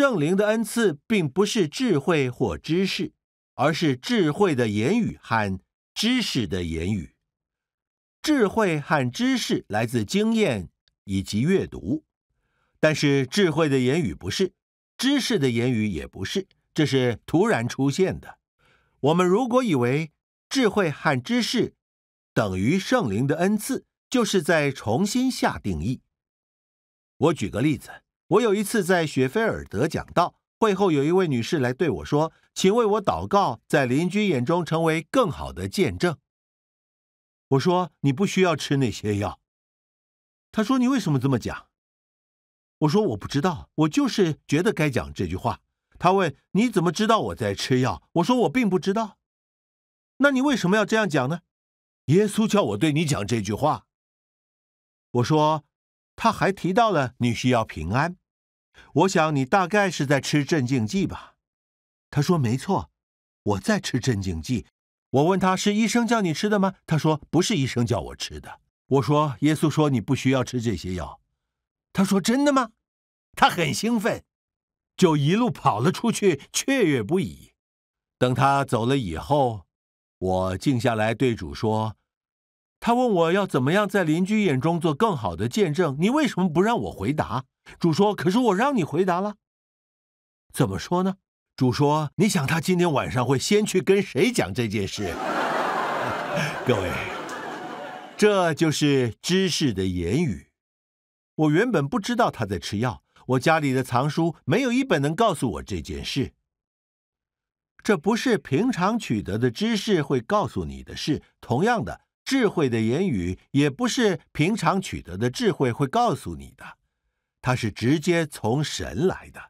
圣灵的恩赐并不是智慧或知识，而是智慧的言语和知识的言语。智慧和知识来自经验以及阅读，但是智慧的言语不是，知识的言语也不是，这是突然出现的。我们如果以为智慧和知识等于圣灵的恩赐，就是在重新下定义。我举个例子。我有一次在雪菲尔德讲道，会后有一位女士来对我说：“请为我祷告，在邻居眼中成为更好的见证。”我说：“你不需要吃那些药。”她说：“你为什么这么讲？”我说：“我不知道，我就是觉得该讲这句话。”她问：“你怎么知道我在吃药？”我说：“我并不知道。”那你为什么要这样讲呢？耶稣叫我对你讲这句话。我说。他还提到了你需要平安，我想你大概是在吃镇静剂吧。他说：“没错，我在吃镇静剂。”我问他是医生叫你吃的吗？他说：“不是医生叫我吃的。”我说：“耶稣说你不需要吃这些药。”他说：“真的吗？”他很兴奋，就一路跑了出去，雀跃不已。等他走了以后，我静下来对主说。他问我要怎么样在邻居眼中做更好的见证？你为什么不让我回答？主说：“可是我让你回答了，怎么说呢？”主说：“你想他今天晚上会先去跟谁讲这件事？” 各位，这就是知识的言语。我原本不知道他在吃药，我家里的藏书没有一本能告诉我这件事。这不是平常取得的知识会告诉你的事。同样的。智慧的言语也不是平常取得的智慧会告诉你的，它是直接从神来的。